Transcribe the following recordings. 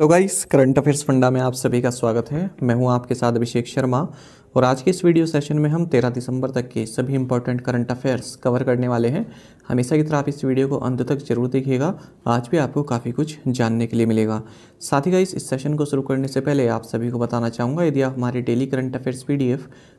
तो guys current affairs funda में आप सभी का स्वागत है मैं हूं आपके साथ अभिषेक शर्मा और आज के इस वीडियो सेशन में हम 13 दिसंबर तक के सभी इंपॉर्टेंट करंट अफेयर्स कवर करने वाले हैं हमेशा की तरह आप इस वीडियो को अंत तक जरूर देखिएगा आज भी आपको काफ़ी कुछ जानने के लिए मिलेगा साथ ही इस सेशन को शुरू करने से पहले आप सभी को बताना चाहूँगा यदि आप हमारे daily current affairs P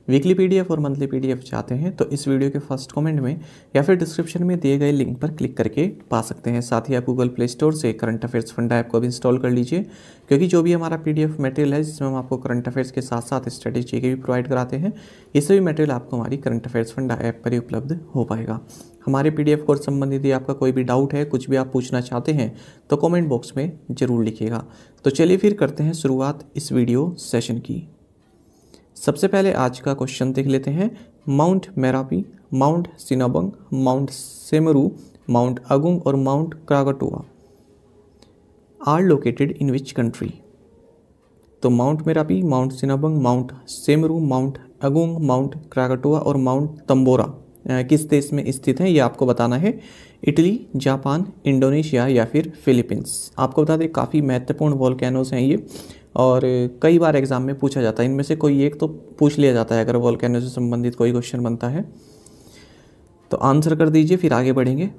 weekly P और मंथली पी चाहते हैं तो इस वीडियो के फर्स्ट कॉमेंट में या फिर डिस्क्रिप्शन में दिए गए लिंक पर क्लिक करके पा सकते हैं साथ ही आप गूगल प्ले स्टोर से करंट अफेयर्स फंड ऐप को भी इंस्टॉल कर लीजिए क्योंकि जो भी हमारा पी मटेरियल है जिसमें हम आपको करंट अफेयर्स के साथ साथ स्ट्रेटेजी के भी प्रोवाइड कराते हैं ये सभी मटेरियल आपको हमारी करंट अफेयर्स फंड ऐप पर ही उपलब्ध हो पाएगा हमारे पी कोर्स संबंधित यदि आपका कोई भी डाउट है कुछ भी आप पूछना चाहते हैं तो कॉमेंट बॉक्स में ज़रूर लिखिएगा तो चलिए फिर करते हैं शुरुआत इस वीडियो सेशन की सबसे पहले आज का क्वेश्चन देख लेते हैं Mount Merapi Mount Sinabung Mount Semeru Mount Agung और Mount Krakatoa are located in which country तो Mount Merapi Mount Sinabung Mount Semeru Mount Agung Mount Krakatoa और माउंट तंबोरा किस देश में स्थित है ये आपको बताना है इटली जापान इंडोनेशिया या फिर फिलीपींस आपको बता दें काफ़ी महत्वपूर्ण वॉलकैनोज हैं ये और कई बार एग्ज़ाम में पूछा जाता है इनमें से कोई एक तो पूछ लिया जाता है अगर वॉलकैनो से संबंधित कोई क्वेश्चन बनता है तो आंसर कर दीजिए फिर आगे बढ़ेंगे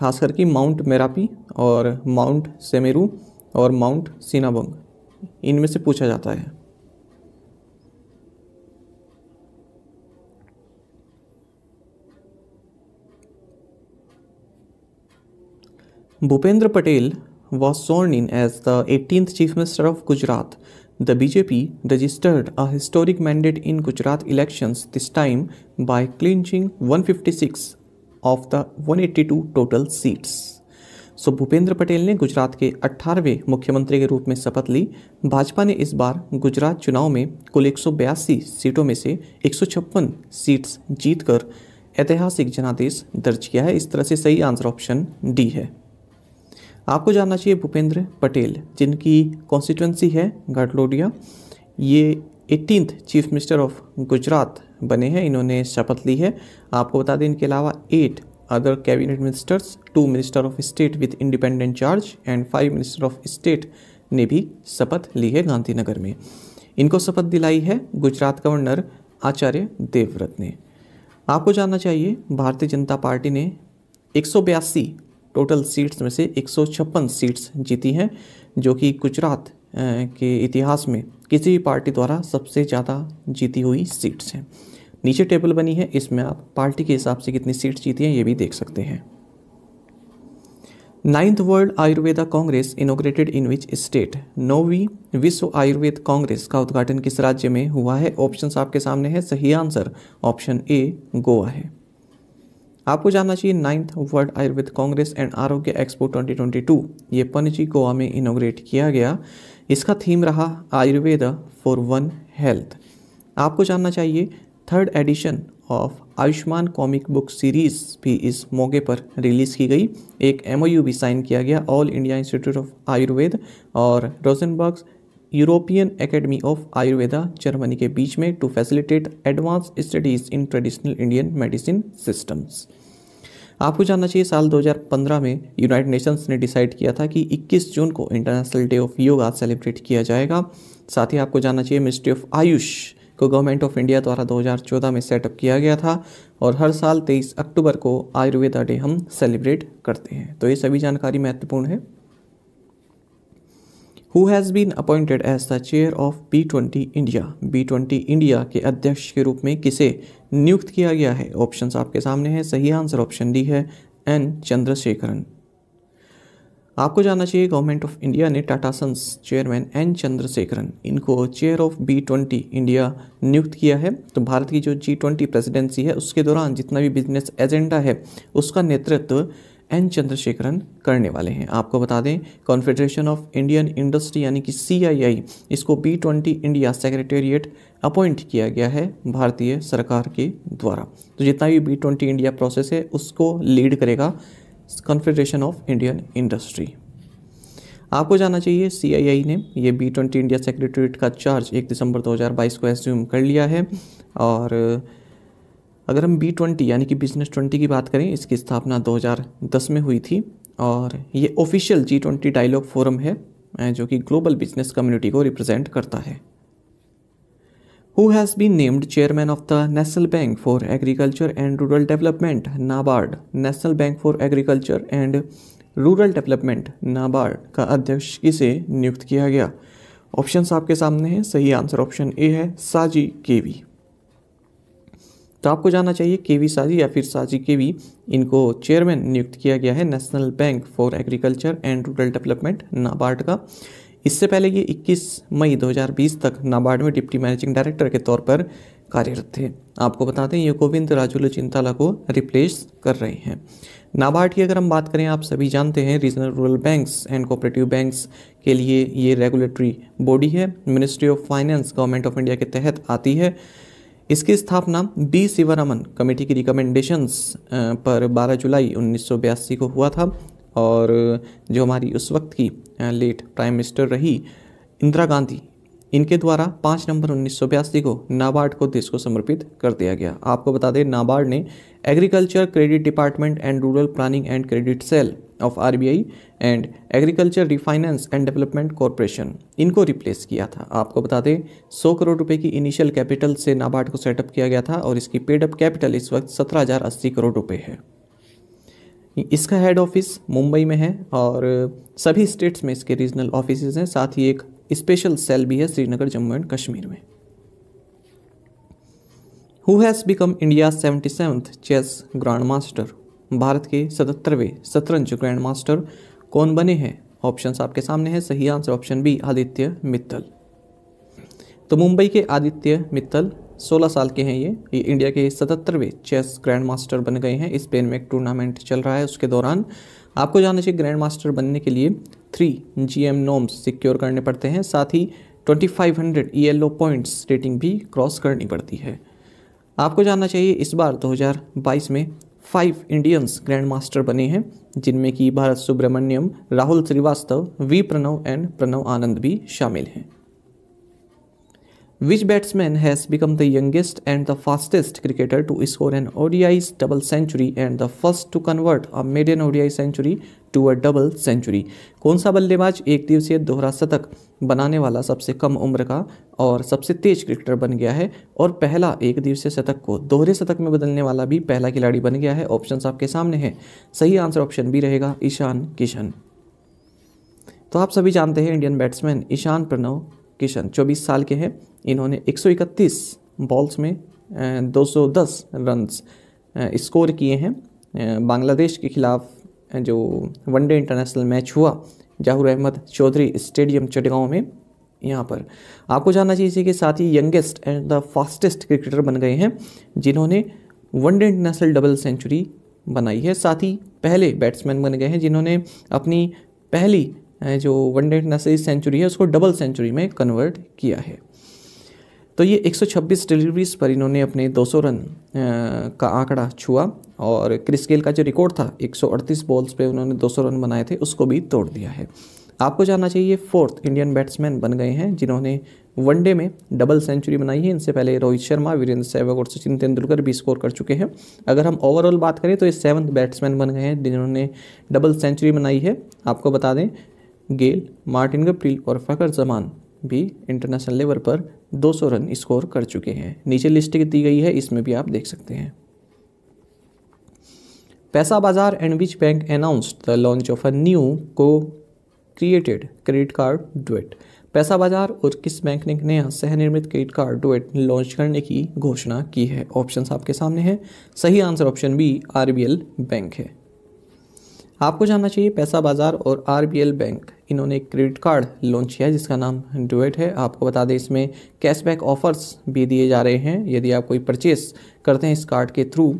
खास करके माउंट मेरापी और माउंट सेमेरू और माउंट सीनाबंग इनमें से पूछा जाता है Bhupendra Patel was sworn in as the eighteenth chief minister of Gujarat the BJP registered a historic mandate in Gujarat elections this time by clinching 156 of the 182 total seats so Bhupendra Patel ने गुजरात के 18वें मुख्यमंत्री के रूप में शपथ ली भाजपा ने इस बार गुजरात चुनाव में कुल एक सीटों में से एक सीट्स जीतकर ऐतिहासिक जनादेश दर्ज किया है इस तरह से सही आंसर ऑप्शन डी है आपको जानना चाहिए भूपेंद्र पटेल जिनकी कॉन्स्टिट्युएंसी है गढ़लोडिया ये eighteenth chief minister of Gujarat बने हैं इन्होंने शपथ ली है आपको बता दें इनके अलावा eight other cabinet ministers two minister of state with independent charge and five minister of state ने भी शपथ ली है गांधीनगर में इनको शपथ दिलाई है गुजरात गवर्नर आचार्य देवव्रत ने आपको जानना चाहिए भारतीय जनता पार्टी ने एक टोटल सीट्स में से एक सीट्स जीती हैं जो कि गुजरात के इतिहास में किसी भी पार्टी द्वारा सबसे ज़्यादा जीती हुई सीट्स हैं नीचे टेबल बनी है इसमें आप पार्टी के हिसाब से कितनी सीट्स जीती हैं ये भी देख सकते हैं ninth world Ayurveda congress inaugurated in which state नौवीं विश्व आयुर्वेद कांग्रेस का उद्घाटन किस राज्य में हुआ है ऑप्शंस आपके सामने है सही आंसर ऑप्शन ए गोवा है आपको जानना चाहिए ninth world Ayurveda congress and Arogya expo 2022 ये पनजी गोवा में इनोग्रेट किया गया इसका थीम रहा आयुर्वेदा फॉर वन हेल्थ आपको जानना चाहिए third edition of Ayushman comic book series भी इस मौके पर रिलीज़ की गई एक एम भी साइन किया गया all India institute of Ayurveda और Rosenberg's European academy of Ayurveda Germany के बीच में to facilitate advance studies in traditional Indian medicine systems आपको जानना चाहिए साल 2015 में यूनाइटेड नेशंस ने डिसाइड किया था कि 21 जून को international day of yoga celebrate किया जाएगा साथ ही आपको जानना चाहिए मिनिस्ट्री ऑफ आयुष को गवर्नमेंट ऑफ इंडिया द्वारा 2014 में सेटअप किया गया था और हर साल 23 अक्टूबर को आयुर्वेदा डे हम सेलिब्रेट करते हैं तो ये सभी जानकारी महत्वपूर्ण है been appointed as the chair of B twenty India B twenty India के अध्यक्ष के रूप में किसे नियुक्त किया गया है ऑप्शन आपके सामने हैं सही आंसर ऑप्शन डी है एन चंद्रशेखरन आपको जानना चाहिए गवर्नमेंट ऑफ इंडिया ने Tata sons chairman N Chandrasekaran इनको chair of B twenty India नियुक्त किया है तो भारत की जो जी ट्वेंटी प्रेसिडेंसी है उसके दौरान जितना भी बिजनेस एजेंडा है उसका नेतृत्व एन चंद्रशेखरन करने वाले हैं आपको बता दें कॉन्फेडरेशन ऑफ इंडियन इंडस्ट्री यानी कि सी इसको B twenty India secretariat appoint किया गया है भारतीय सरकार के द्वारा तो जितना भी बी ट्वेंटी इंडिया प्रोसेस है उसको लीड करेगा कॉन्फेडरेशन ऑफ इंडियन इंडस्ट्री आपको जाना चाहिए सी ने ये बी ट्वेंटी इंडिया सेक्रेटेरिएट का चार्ज एक दिसंबर 2022 को एज्यूम कर लिया है और अगर हम बी ट्वेंटी यानी कि बिजनेस ट्वेंटी की बात करें इसकी स्थापना 2010 में हुई थी और ये official G twenty dialogue forum है जो कि ग्लोबल बिजनेस कम्युनिटी को रिप्रेजेंट करता है who has been named chairman of the national bank for agriculture and rural development NABARD national bank for agriculture and rural development NABARD का अध्यक्ष किसे नियुक्त किया गया ऑप्शंस आपके सामने हैं सही आंसर ऑप्शन ए है साजी केवी तो आपको जानना चाहिए के वी साजी या फिर साजी के वी इनको चेयरमैन नियुक्त किया गया है national bank for agriculture and rural development NABARD का इससे पहले ये 21 मई 2020 तक नाबार्ड में डिप्टी मैनेजिंग डायरेक्टर के तौर पर कार्यरत थे आपको बताते हैं ये गोविंद राजुलू चिंताला को रिप्लेस कर रहे हैं नाबार्ड की अगर हम बात करें आप सभी जानते हैं regional rural banks and cooperative banks के लिए ये रेगुलेटरी बॉडी है ministry of finance government of India के तहत आती है इसकी स्थापना बी शिवरामन कमेटी की रिकमेंडेशंस पर 12 जुलाई उन्नीस को हुआ था और जो हमारी उस वक्त की लेट प्राइम मिनिस्टर रही इंदिरा गांधी इनके द्वारा पाँच नंबर उन्नीस को नाबार्ड को देश को समर्पित कर दिया गया आपको बता दें नाबार्ड ने agriculture credit department and rural planning and credit cell of RBI and agriculture refinance and development corporation इनको रिप्लेस किया था आपको बता दें सौ करोड़ रुपए की इनिशियल कैपिटल से नाबार्ड को सेटअप किया गया था और इसकी पेडअप कैपिटल इस वक्त सत्रह हज़ार अस्सी करोड़ रुपये है इसका हेड ऑफिस मुंबई में है और सभी स्टेट्स में इसके रीजनल ऑफिस हैं साथ ही एक स्पेशल सेल भी है श्रीनगर जम्मू एंड कश्मीर में who has become India seventy seventh chess grand master Bharat के सतहत्तरवें शतरंज ग्रैंड मास्टर कौन बने हैं ऑप्शन आपके सामने हैं सही answer option B Aditya Mittal तो मुंबई के आदित्य मित्तल 16 साल के हैं ये ये इंडिया के सतहत्तरवें चेस ग्रैंड मास्टर बन गए हैं स्पेन में एक टूर्नामेंट चल रहा है उसके दौरान आपको जानना चाहिए ग्रैंड मास्टर बनने के लिए three G M norms secure करने पड़ते हैं साथ ही twenty five hundred E L O points rating भी क्रॉस करनी पड़ती है आपको जानना चाहिए इस बार 2022 में फाइव इंडियंस ग्रैंड मास्टर बने हैं जिनमें कि भारत सुब्रमण्यम राहुल श्रीवास्तव वी प्रणव एंड प्रणव आनंद भी शामिल हैं Which batsman has become the youngest and the fastest cricketer to score an ODI double century and the first to convert a maiden ODI century to a double century कौन सा बल्लेबाज एक दिवसीय दोहरा शतक बनाने वाला सबसे कम उम्र का और सबसे तेज क्रिकेटर बन गया है और पहला एक दिवसीय शतक को दोहरे शतक में बदलने वाला भी पहला खिलाड़ी बन गया है ऑप्शंस आपके सामने हैं सही आंसर ऑप्शन बी रहेगा ईशान किशन तो आप सभी जानते हैं इंडियन बैट्समैन ईशान प्रणव किशन 24 साल के हैं इन्होंने 131 बॉल्स में 210 रन्स स्कोर किए हैं बांग्लादेश के खिलाफ जो वनडे इंटरनेशनल मैच हुआ जाहूर अहमद चौधरी स्टेडियम चटगांव में यहाँ पर आपको जानना चाहिए के साथ ही youngest and the fastest cricketer बन गए हैं जिन्होंने वनडे इंटरनेशनल डबल सेंचुरी बनाई है साथ ही पहले बैट्समैन बन गए हैं जिन्होंने अपनी पहली जो वनडे नर्सरी सेंचुरी है उसको डबल सेंचुरी में कन्वर्ट किया है तो ये 126 डिलीवरीज पर इन्होंने अपने 200 रन का आंकड़ा छुआ और क्रिस गेल का जो रिकॉर्ड था 138 बॉल्स पे उन्होंने 200 रन बनाए थे उसको भी तोड़ दिया है आपको जानना चाहिए फोर्थ इंडियन बैट्समैन बन गए हैं जिन्होंने वनडे में डबल सेंचुरी बनाई है इनसे पहले रोहित शर्मा वीरेंद्र सहवाग और सचिन तेंदुलकर भी स्कोर कर चुके हैं अगर हम ओवरऑल बात करें तो ये सेवन्थ बैट्समैन बन गए हैं जिन्होंने डबल सेंचुरी बनाई है आपको बता दें गेल मार्टिन गप्रिल और फ़खर जमान भी इंटरनेशनल लेवल पर 200 रन स्कोर कर चुके हैं नीचे लिस्ट दी गई है इसमें भी आप देख सकते हैं Paisabazaar and which bank announced the launch of a new co created credit card duet Paisabazaar और किस बैंक ने नया सहनिर्मित क्रेडिट कार्ड डुएट लॉन्च करने की घोषणा की है ऑप्शन आपके सामने हैं सही answer option B R bank है आपको जानना चाहिए पैसा बाजार और आर बैंक इन्होंने एक क्रेडिट कार्ड लॉन्च किया है जिसका नाम डुएट है आपको बता दें इसमें कैशबैक ऑफर्स भी दिए जा रहे हैं यदि आप कोई परचेस करते हैं इस कार्ड के थ्रू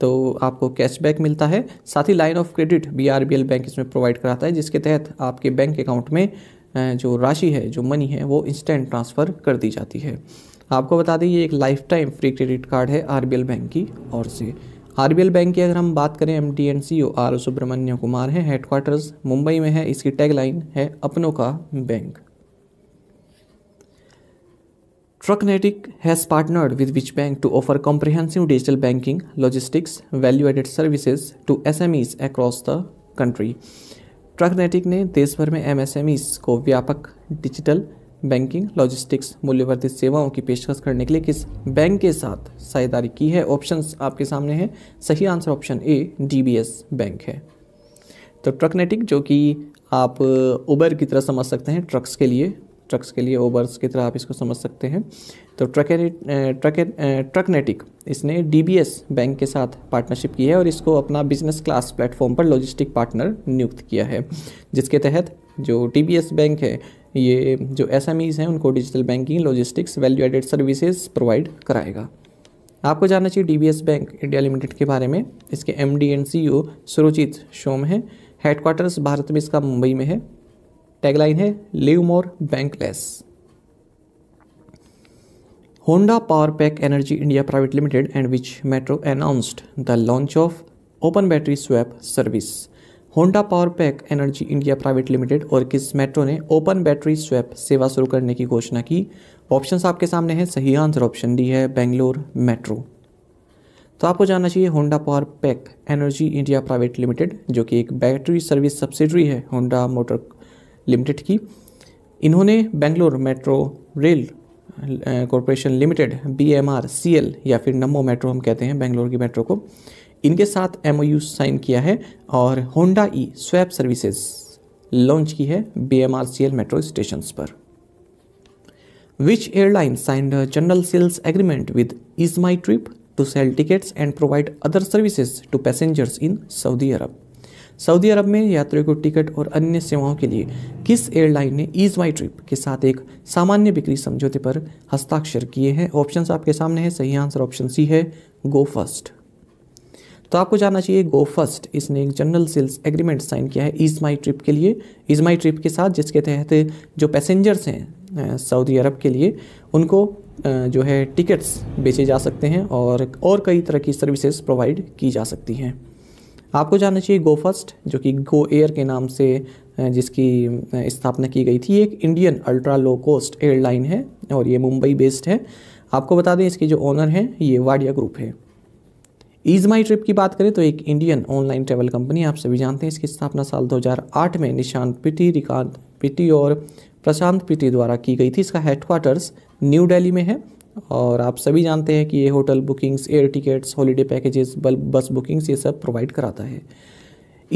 तो आपको कैशबैक मिलता है साथ ही line of credit B R B L bank इसमें प्रोवाइड कराता है जिसके तहत आपके बैंक अकाउंट में जो राशि है जो मनी है वो इंस्टेंट ट्रांसफ़र कर दी जाती है आपको बता दें ये एक life time free credit card है आर बी एल बैंक की ओर से आर बैंक की अगर हम बात करें M D and C O R Subramanya Kumar हैं हेडक्वार्टर्स मुंबई में है इसकी टैगलाइन है अपनों का bank Trucknetic has partnered with which bank to offer comprehensive digital banking logistics value added services to S M Es across the country Trucknetic ने देश भर में एम एस एम ईज को व्यापक डिजिटल बैंकिंग लॉजिस्टिक्स मूल्यवर्धित सेवाओं की पेशकश करने के लिए किस बैंक के साथ साझेदारी की है ऑप्शंस आपके सामने हैं सही answer option A DBS bank है तो ट्रकनेटिक जो कि आप उबर uh, की तरह समझ सकते हैं ट्रक्स के लिए ट्रक्स के लिए ओबर्स की तरह आप इसको समझ सकते हैं तो ट्रक ट्रक ट्रकनेटिक इसने डीबीएस बैंक के साथ पार्टनरशिप की है और इसको अपना बिजनेस क्लास प्लेटफॉर्म पर लॉजिस्टिक पार्टनर नियुक्त किया है जिसके तहत जो टीबीएस बैंक है ये जो एस एम ईज हैं उनको digital banking logistics value added services provide कराएगा आपको जानना चाहिए एस बैंक इंडिया लिमिटेड के बारे में इसके M D and C O Surojit Shome हैं हेडक्वार्टर्स भारत में इसका मुंबई में है टैगलाइन है live more bank less Honda power pack energy India private limited and which metro announced the launch of open battery swap service Honda power pack energy India private limited और किस metro ने open battery swap सेवा शुरू करने की घोषणा की options आपके सामने हैं सही आंसर ऑप्शन डी है बेंगलोर मेट्रो तो आपको जानना चाहिए Honda power pack energy India private limited जो कि एक बैटरी सर्विस सब्सिडरी है होंडा मोटर लिमिटेड की इन्होंने Bangalore metro rail corporation limited B M R C L या फिर नमो मेट्रो हम कहते हैं बेंगलोर की मेट्रो को इनके साथ एम साइन किया है और Honda E swap services launch की है बी मेट्रो स्टेशन पर which airline signed general sales agreement with Ease My Trip to sell tickets and provide other services to passengers in Saudi Arabia Saudi Arabia में यात्रियों को ticket और अन्य सेवाओं के लिए किस एयरलाइन ने ईज माई ट्रिप के साथ एक सामान्य बिक्री समझौते पर हस्ताक्षर किए हैं ऑप्शंस आपके सामने हैं सही आंसर ऑप्शन सी है गो फर्स्ट तो आपको जानना चाहिए गो फर्स्ट इसने एक जनरल सेल्स एग्रीमेंट साइन किया है ईज माई ट्रिप के लिए ईज माई ट्रिप के साथ जिसके तहत जो पैसेंजर्स हैं सऊदी अरब के लिए उनको जो है टिकट्स बेचे जा सकते हैं और और कई तरह की सर्विसेज प्रोवाइड की जा सकती हैं आपको जानना चाहिए गो फर्स्ट जो कि गो एयर के नाम से जिसकी स्थापना की गई थी एक Indian ultra low cost airline है और ये मुंबई बेस्ड है आपको बता दें इसके जो ओनर हैं ये वाडिया ग्रुप है ईज माई ट्रिप की बात करें तो एक इंडियन ऑनलाइन ट्रेवल कंपनी आप सभी जानते हैं इसकी स्थापना साल 2008 में निशांत पिटी रिकांत पिटी और प्रशांत पिटी द्वारा की गई थी इसका हेडक्वार्टर्स न्यू दिल्ली में है और आप सभी जानते हैं कि ये hotel bookings air tickets holiday packages bus bookings ये सब प्रोवाइड कराता है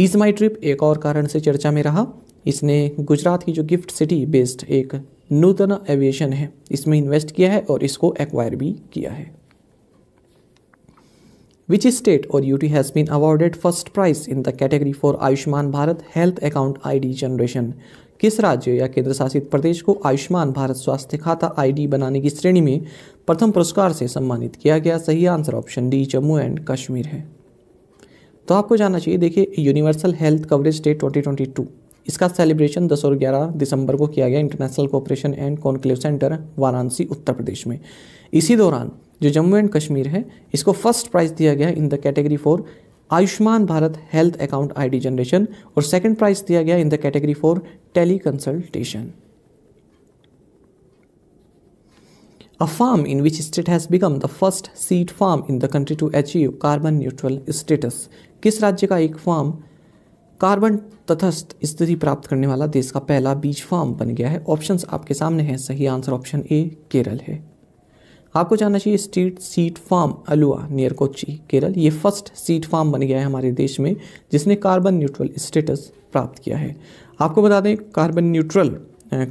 ईज माई ट्रिप एक और कारण से चर्चा में रहा इसने गुजरात की जो गिफ्ट सिटी बेस्ड एक नूतन एविएशन है इसमें इन्वेस्ट किया है और इसको एक्वायर भी किया है Which state or UT has been awarded first prize in the category for Ayushman Bharat Health Account ID generation? किस राज्य या केंद्र शासित प्रदेश को आयुष्मान भारत स्वास्थ्य खाता आईडी बनाने की श्रेणी में प्रथम पुरस्कार से सम्मानित किया गया सही answer option D Jammu and Kashmir है तो आपको जानना चाहिए देखिए यूनिवर्सल हेल्थ कवरेज डे 2022 इसका सेलिब्रेशन 10 और 11 दिसंबर को किया गया international cooperation and conclave centre Varanasi Uttar Pradesh में इसी दौरान जो जम्मू एंड कश्मीर है इसको फर्स्ट प्राइज़ दिया गया in the category for Ayushman Bharat health account ID generation और सेकंड प्राइज दिया गया in the category for tele consultation A farm in which state has become the first seed farm in the country to achieve carbon neutral status. किस राज्य का एक farm carbon तथस्थ स्थिति प्राप्त करने वाला देश का पहला बीज फार्म बन गया है ऑप्शंस आपके सामने हैं सही आंसर ऑप्शन ए केरल है आपको जानना चाहिए state seed farm Aluva near Kochi Kerala ये फर्स्ट सीट फार्म बन गया है हमारे देश में जिसने कार्बन न्यूट्रल स्टेटस प्राप्त किया है आपको बता दें कार्बन न्यूट्रल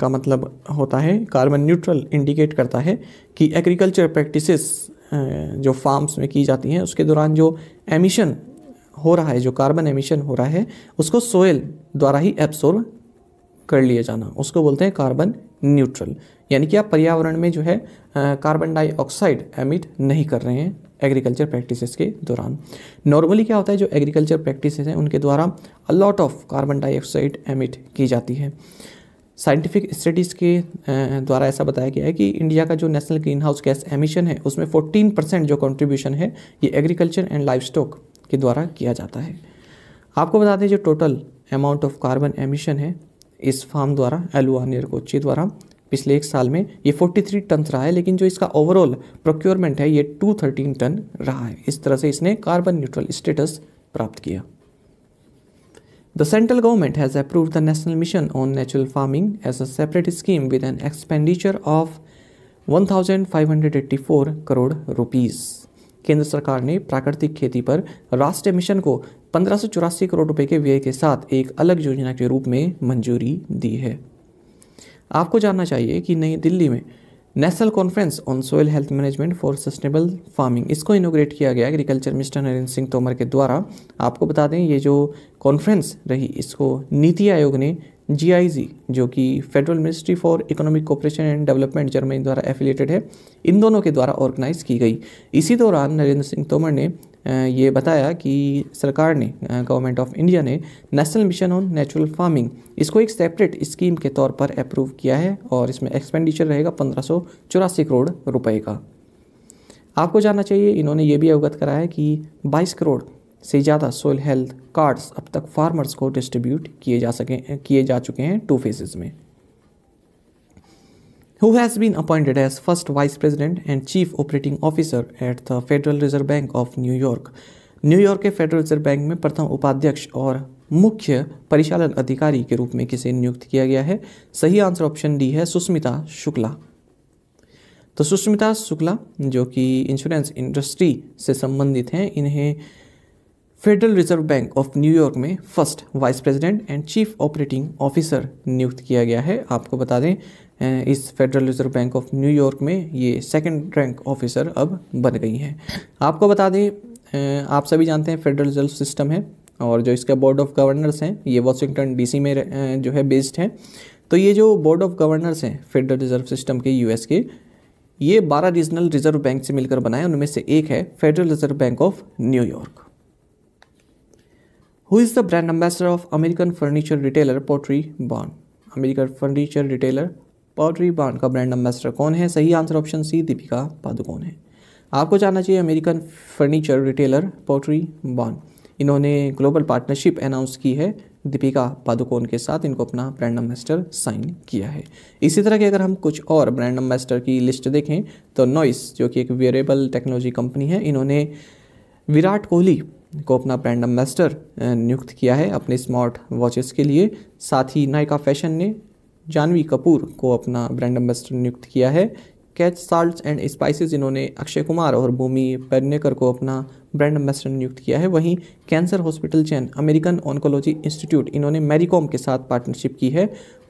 का मतलब होता है कार्बन न्यूट्रल इंडिकेट करता है कि एग्रीकल्चर प्रैक्टिसेस जो फार्म्स में की जाती हैं उसके दौरान जो एमिशन हो रहा है जो कार्बन एमिशन हो रहा है उसको सोयल द्वारा ही एब्सोर्व कर लिया जाना उसको बोलते हैं कार्बन न्यूट्रल यानी कि आप पर्यावरण में जो है कार्बन डाइऑक्साइड एमिट नहीं कर रहे हैं एग्रीकल्चर प्रैक्टिसेस के दौरान नॉर्मली क्या होता है जो एग्रीकल्चर प्रैक्टिसेस हैं उनके द्वारा a lot of carbon dioxide emit की जाती है साइंटिफिक स्टडीज़ के द्वारा ऐसा बताया गया है कि इंडिया का जो national green house gas emission है उसमें 14 परसेंट जो कंट्रीब्यूशन है ये एग्रीकल्चर एंड लाइफ स्टॉक के द्वारा किया जाता है आपको बता दें जो total amount of carbon emission है इस फार्म द्वारा एलुआनियर कोच्ची द्वारा पिछले एक साल में ये 43 टन रहा है लेकिन जो इसका ओवरऑल प्रोक्योरमेंट है ये 213 टन रहा है इस तरह से इसने कार्बन न्यूट्रल स्टेटस प्राप्त किया the central government has approved the national mission on natural farming as a separate scheme with an expenditure of 1584 crore rupees केंद्र सरकार ने प्राकृतिक खेती पर राष्ट्रीय मिशन को पंद्रह करोड़ रुपए के व्यय के साथ एक अलग योजना के रूप में मंजूरी दी है आपको जानना चाहिए कि नई दिल्ली में national conference on soil health management for sustainable farming इसको इनोग्रेट किया गया एग्रीकल्चर मिनिस्टर नरेंद्र सिंह तोमर के द्वारा आपको बता दें ये जो कॉन्फ्रेंस रही इसको नीति आयोग ने जी जो कि federal ministry for economic cooperation and development Germany द्वारा एफिलिएटेड है इन दोनों के द्वारा ऑर्गेनाइज की गई इसी दौरान नरेंद्र सिंह तोमर ने ये बताया कि सरकार ने गवर्नमेंट ऑफ इंडिया ने national mission on natural farming इसको एक सेपरेट स्कीम के तौर पर अप्रूव किया है और इसमें एक्सपेंडिचर रहेगा पंद्रह करोड़ रुपए का आपको जानना चाहिए इन्होंने ये भी अवगत कराया कि बाईस करोड़ से ज़्यादा सोयल हेल्थ कार्ड्स अब तक फार्मर्स को डिस्ट्रीब्यूट किए जा सकें किए जा चुके हैं टू फेजेस में who has been appointed as first vice president and chief operating officer at the Federal Reserve Bank of New York. न्यूयॉर्क के फेडरल रिजर्व बैंक में प्रथम उपाध्यक्ष और मुख्य परिचालन अधिकारी के रूप में किसे नियुक्त किया गया है सही आंसर ऑप्शन डी है सुष्मिता शुक्ला तो सुष्मिता शुक्ला जो कि इंश्योरेंस इंडस्ट्री से संबंधित हैं इन्हें federal reserve bank of New York में first vice president and chief operating officer नियुक्त किया गया है आपको बता दें इस federal reserve bank of New York में ये सेकंड रैंक ऑफिसर अब बन गई हैं आपको बता दें आप सभी जानते हैं फेडरल रिजर्व सिस्टम है और जो इसका बोर्ड ऑफ गवर्नर्स हैं ये वॉशिंगटन डीसी में जो है बेस्ड हैं तो ये जो बोर्ड ऑफ गवर्नर्स हैं फेडरल रिजर्व सिस्टम के यूएस के ये बारह रीजनल रिजर्व बैंक से मिलकर बनाए उनमें से एक है federal reserve bank of New York who is the brand ambassador of American furniture retailer pottery बॉन American furniture retailer pottery bond का ब्रांड एम्बेसडर कौन है सही आंसर ऑप्शन सी दीपिका पादुकोण है आपको जानना चाहिए American furniture retailer pottery bond इन्होंने ग्लोबल पार्टनरशिप अनाउंस की है दीपिका पादुकोण के साथ इनको अपना ब्रांड एम्बेसडर साइन किया है इसी तरह के अगर हम कुछ और ब्रांड एम्बेसडर की लिस्ट देखें तो नॉइस जो कि एक वेरेबल टेक्नोलॉजी कंपनी है इन्होंने विराट कोहली को अपना ब्रांड एम्बेसडर नियुक्त किया है अपने स्मार्ट वॉचेस के लिए साथ ही नायका फैशन ने जानवी कपूर को अपना ब्रांड एम्बेसडर नियुक्त किया है कैच साल्ट एंड स्पाइसेस इन्होंने अक्षय कुमार और भूमि पेरनेकर को अपना ब्रांड एम्बेसडर नियुक्त किया है वहीं cancer hospital chain American oncology institute इन्होंने मैरीकॉम के साथ पार्टनरशिप की है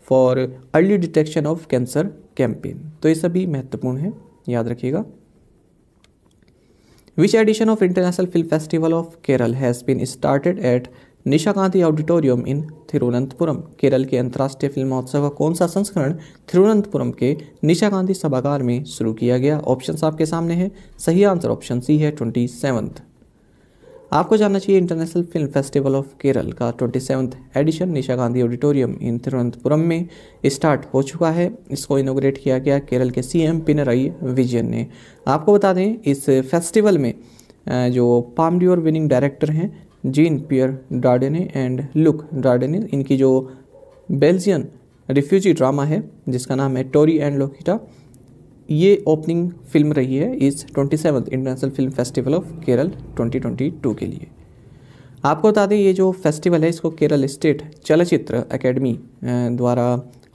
for early detection of cancer campaign तो ये सभी महत्वपूर्ण है याद रखिएगा which edition of international film festival of Kerala has been started at Nisha Gandhi auditorium in Thiruvananthapuram Kerala के अंतर्राष्ट्रीय फिल्म महोत्सव का कौन सा संस्करण थिरुवनंतपुरम के निशा गांधी सभागार में शुरू किया गया ऑप्शन आपके सामने है सही आंसर ऑप्शन सी है ट्वेंटी आपको जानना चाहिए international film festival of Kerala का twenty seventh edition Nisha Gandhi auditorium in Thiruvananthapuram में स्टार्ट हो चुका है इसको इनोग्रेट किया गया केरल के सीएम पिनराई विजयन ने आपको बता दें इस फेस्टिवल में जो पामडी और विनिंग डायरेक्टर हैं Jean Pierre Dardenne and Luc Dardenne इनकी जो बेल्जियन रिफ्यूजी ड्रामा है जिसका नाम है टोरी एंड लोकिटा ये ओपनिंग फिल्म रही है इस twenty seventh international film festival of Kerala 2022 के लिए आपको बता दें ये जो फेस्टिवल है इसको केरल स्टेट चलचित्र अकेडमी द्वारा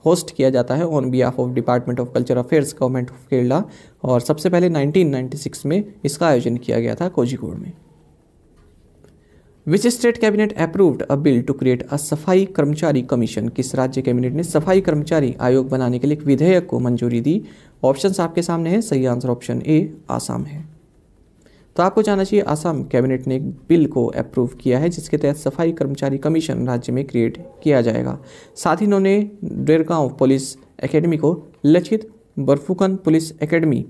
होस्ट किया जाता है on behalf of department of culture affairs government of Kerala और सबसे पहले 1996 में इसका आयोजन किया गया था कोझिकोड में which state cabinet approved a bill to create a Safai Karamchari commission किस राज्य कैबिनेट ने सफाई कर्मचारी आयोग बनाने के लिए एक विधेयक को मंजूरी दी ऑप्शन आपके सामने है सही आंसर ऑप्शन ए आसाम है तो आपको जानना चाहिए आसाम कैबिनेट ने एक बिल को अप्रूव किया है जिसके तहत सफाई कर्मचारी कमीशन राज्य में क्रिएट किया जाएगा साथ ही इन्होंने डेरगांव पुलिस एकेडमी को लचित बर्फुकन पुलिस एकेडमी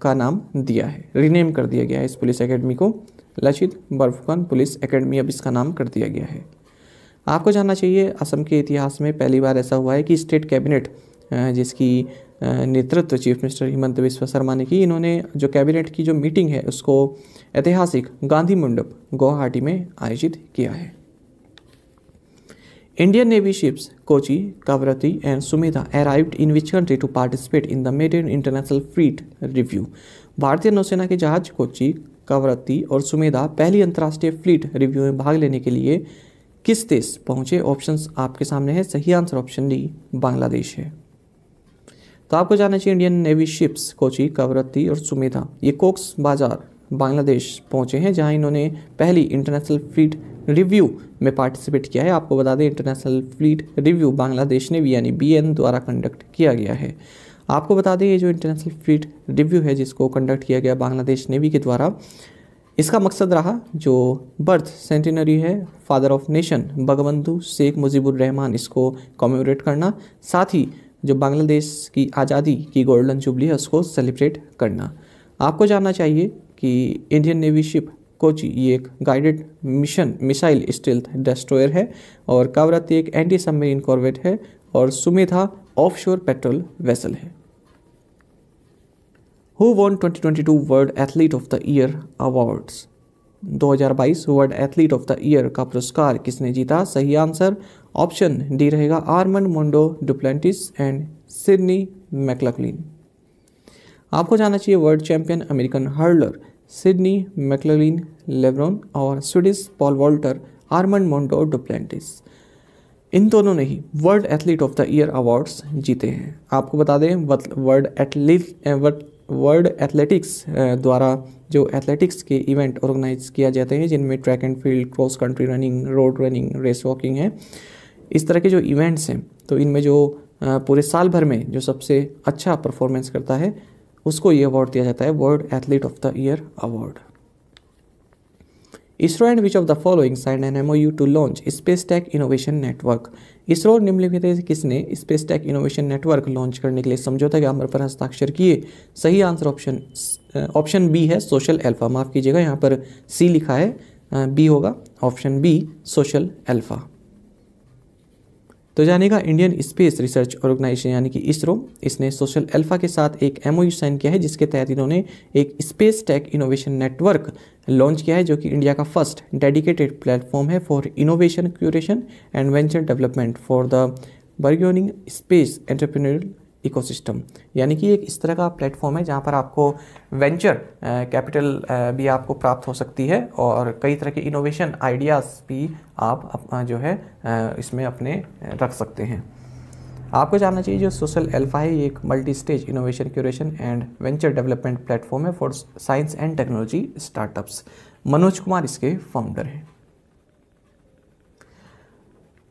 का नाम दिया है रिनेम कर दिया गया है इस पुलिस एकेडमी को लचित बर्फुकन पुलिस एकेडमी अब इसका नाम कर दिया गया है आपको जानना चाहिए असम के इतिहास में पहली बार ऐसा हुआ है कि स्टेट कैबिनेट जिसकी नेतृत्व चीफ मिनिस्टर हिमंत बिस्वा शर्मा ने की इन्होंने जो कैबिनेट की जो मीटिंग है उसको ऐतिहासिक गांधी मंडप गुवाहाटी में आयोजित किया है navy ships Kochi Kochi, and Sumedha Sumedha in which country to participate in the maiden international fleet review भारतीय नौसेना के जहाज कोची कावरत्ती और सुमेधा पहली अंतर्राष्ट्रीय फ्लीट रिव्यू में भाग लेने के लिए किस देश पहुंचे ऑप्शंस आपके सामने हैं सही आंसर ऑप्शन डी बांग्लादेश है तो आपको जानना चाहिए Indian navy ships Kochi Kavaratti और सुमेधा ये कोक्स बाजार बांग्लादेश पहुंचे हैं जहां इन्होंने पहली इंटरनेशनल फ्लीट रिव्यू में पार्टिसिपेट किया है आपको बता दें इंटरनेशनल फ्लीट रिव्यू बांग्लादेश ने भी यानी बी द्वारा कंडक्ट किया गया है आपको बता दें ये जो इंटरनेशनल फ्लीट रिव्यू है जिसको कंडक्ट किया गया बांग्लादेश नेवी के द्वारा इसका मकसद रहा जो बर्थ सेंटिनरी है father of nation Bangabandhu Sheikh Mujibur Rahman इसको कॉम्यूरेट करना साथ ही जो बांग्लादेश की आज़ादी की गोल्डन जुबली है उसको सेलिब्रेट करना आपको जानना चाहिए कि इंडियन नेवी शिप कोची ये एक guided mission missile stealth destroyer है और कावरती एक एंटी सबमरीन कॉर्वेट है और सुमेधा ऑफशोर पेट्रोल वेसल है who won 2022 world athlete of the year awards 2022 world athlete of the year का पुरस्कार किसने जीता सही आंसर ऑप्शन डी रहेगा Armand Mondo Duplantis and Sydney McLaughlin आपको जानना चाहिए वर्ल्ड चैंपियन अमेरिकन हर्लर सिडनी मैकलिन लेब्रॉन और Swedish pole vaulter Armand Mondo डुप्लेंटिस इन दोनों ने ही world athlete of the year awards जीते हैं आपको बता दें वर्ल्ड एथलीट वर्ल्ड एथलेटिक्स द्वारा जो एथलेटिक्स के इवेंट ऑर्गेनाइज किया जाते हैं जिनमें track and field cross country running road running race walking है इस तरह के जो इवेंट्स हैं तो इनमें जो पूरे साल भर में जो सबसे अच्छा परफॉर्मेंस करता है उसको ये अवार्ड दिया जाता है world athlete of the year award ISRO and which of the following sign an M O U to launch space tech innovation network ISRO और निम्नलिखित किसने space tech innovation network launch करने के लिए समझौता के आमर पर हस्ताक्षर किए सही आंसर ऑप्शन ऑप्शन बी है सोशल एल्फा माफ़ कीजिएगा यहाँ पर सी लिखा है बी uh, होगा ऑप्शन बी सोशल एल्फ़ा तो जानेगा इंडियन स्पेस रिसर्च ऑर्गेनाइजेशन यानी कि इसरो इसने सोशल अल्फा के साथ एक एमओयू साइन किया है जिसके तहत इन्होंने एक space tech innovation network launch किया है जो कि इंडिया का फर्स्ट डेडिकेटेड प्लेटफॉर्म है for innovation curation and venture development for the burgeoning space entrepreneurial ecosystem यानी कि एक इस तरह का प्लेटफॉर्म है जहाँ पर आपको वेंचर कैपिटल भी आपको प्राप्त हो सकती है और कई तरह के इनोवेशन आइडियाज़ भी आप अपना जो है इसमें अपने रख सकते हैं आपको जानना चाहिए जो सोशल एल्फा है ये एक multi stage innovation curation and venture development platform है for science and technology startups Manoj Kumar इसके फाउंडर हैं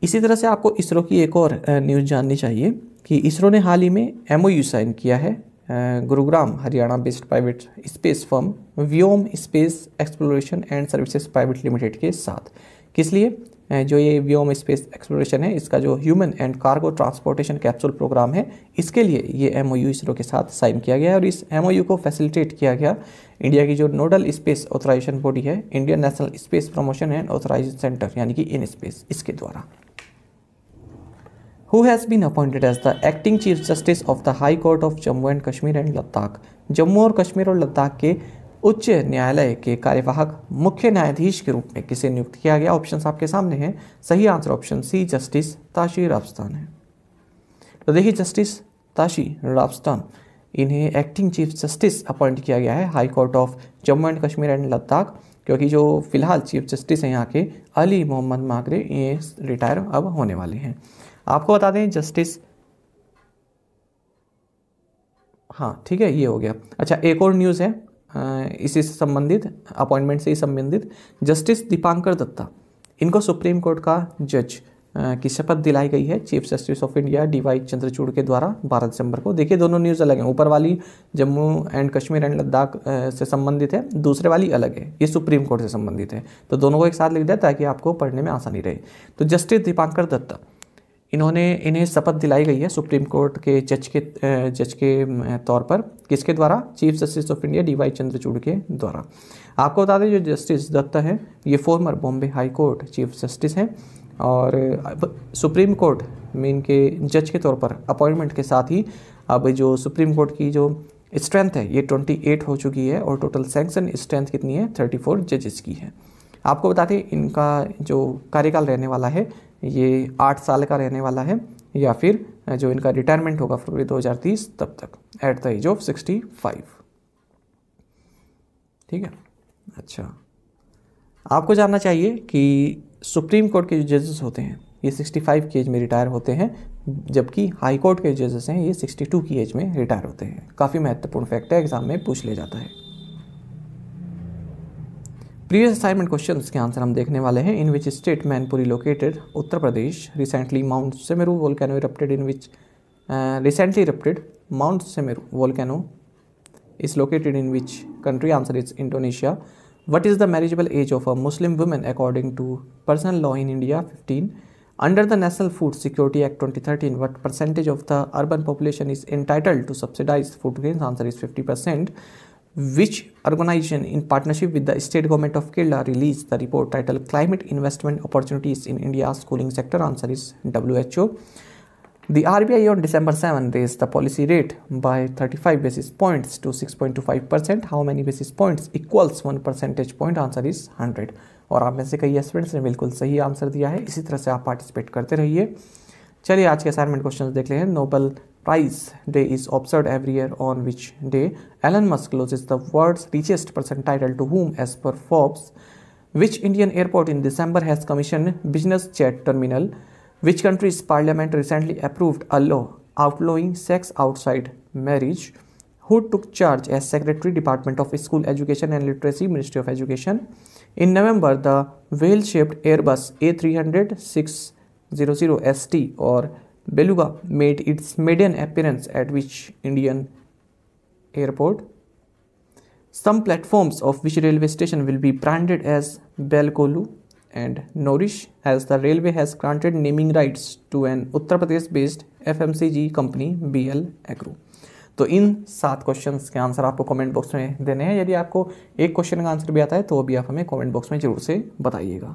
इसी तरह से आपको इसरो की एक और न्यूज़ जाननी चाहिए कि इसरो ने हाल ही में एम साइन किया है Gurugram Haryana based private space firm Vyom space exploration and services private limited के साथ किस लिए जो ये व्योम स्पेस एक्सप्लोरेशन है इसका जो human and cargo transportation capsule programme है इसके लिए ये एम इसरो के साथ साइन किया गया और इस एम को फैसिलिटेट किया गया इंडिया की जो नोडल स्पेस ऑथराइजेशन बॉडी है Indian national space promotion and authorisation centre यानी कि इन स्पेस इसके द्वारा who has been appointed as the acting chief justice of the high court of jammu and kashmir and ladakh Jammu और कश्मीर और लद्दाख के उच्च न्यायालय के कार्यवाहक मुख्य न्यायाधीश के रूप में किसे नियुक्त किया गया ऑप्शन आपके सामने हैं सही answer option C justice Tashi Rabstan है तो देखिए जस्टिस ताशी राफस्तान इन्हें एक्टिंग चीफ जस्टिस अपॉइंट किया गया है high court of Jammu and Kashmir and Ladakh क्योंकि जो फिलहाल चीफ जस्टिस हैं यहाँ के अली मोहम्मद माकरे ये रिटायर अब होने वाले हैं आपको बता दें जस्टिस हाँ ठीक है ये हो गया अच्छा एक और न्यूज़ है इसी से संबंधित अपॉइंटमेंट से ही संबंधित जस्टिस दीपांकर दत्ता इनको सुप्रीम कोर्ट का जज की शपथ दिलाई गई है chief justice of India D Y Chandrachud के द्वारा बारह दिसंबर को देखिए दोनों न्यूज़ अलग हैं ऊपर वाली जम्मू एंड कश्मीर एंड लद्दाख से संबंधित है दूसरे वाली अलग है ये सुप्रीम कोर्ट से संबंधित है तो दोनों को एक साथ लिख दिया ताकि आपको पढ़ने में आसानी रहे तो जस्टिस दीपांकर दत्ता इन्होंने इन्हें शपथ दिलाई गई है सुप्रीम कोर्ट के जज के जज के तौर पर किसके द्वारा chief justice of India D Y Chandrachud के द्वारा आपको बता दें जो जस्टिस दत्ता है ये former Bombay high court chief justice हैं और सुप्रीम कोर्ट में इनके जज के तौर पर अपॉइंटमेंट के साथ ही अब जो सुप्रीम कोर्ट की जो स्ट्रेंथ है ये 28 हो चुकी है और टोटल सेंक्शन स्ट्रेंथ कितनी है 34 जजेस की है आपको बता दें इनका जो कार्यकाल रहने वाला है ये आठ साल का रहने वाला है या फिर जो इनका रिटायरमेंट होगा फरवरी 2030 तब तक एट द एज ऑफ 65 ठीक है अच्छा आपको जानना चाहिए कि सुप्रीम कोर्ट के जो जजेस होते हैं ये 65 की एज में रिटायर होते हैं जबकि हाई कोर्ट के जजेस हैं ये 62 की एज में रिटायर होते हैं काफ़ी महत्वपूर्ण फैक्ट है एग्ज़ाम में पूछ लिया जाता है प्रीवियस असाइनमेंट क्वेश्चन के आंसर हम देखने वाले हैं in which state Mainpuri located Uttar Pradesh recently Mount Semeru volcano erupted in which recently erupted Mount Semeru volcano is located in which country answer is Indonesia what is the marriageable age of a Muslim women according to personal law in India fifteen under the national food security act twenty thirteen what percentage of the urban population is entitled to subsidize food grain answer is fifty percent which organization in partnership with the state government of Kerala released the report titled Climate Investment Opportunities in India's Cooling Sector? Answer is WHO. The RBI on December 7 raised the policy rate by 35 basis points to 6.25%. How many basis points equals 1 percentage point? Answer is 100. और आप में से कई students ने बिल्कुल सही answer दिया है इसी तरह से आप पार्टिसिपेट करते रहिए चलिए आज के असाइनमेंट क्वेश्चंस देख लें Nobel Price day is observed every year on which day Elon Musk closes the world's richest person title to whom as per Forbes which Indian airport in December has commissioned business jet terminal which country's parliament recently approved a law outlawing sex outside marriage who took charge as secretary department of school education and literacy ministry of education in November the whale shaped Airbus A300 600 ST or Beluga made its maiden appearance at which Indian airport? Some platforms of which railway station will be branded as Belkolu and Nourish as the railway has granted naming rights to an Uttar Pradesh based FMCG company BL Agro. तो इन सात question के answer आपको comment box में देने हैं यदि आपको एक क्वेश्चन का आंसर भी आता है तो वो भी आप हमें कमेंट बॉक्स में जरूर से बताइएगा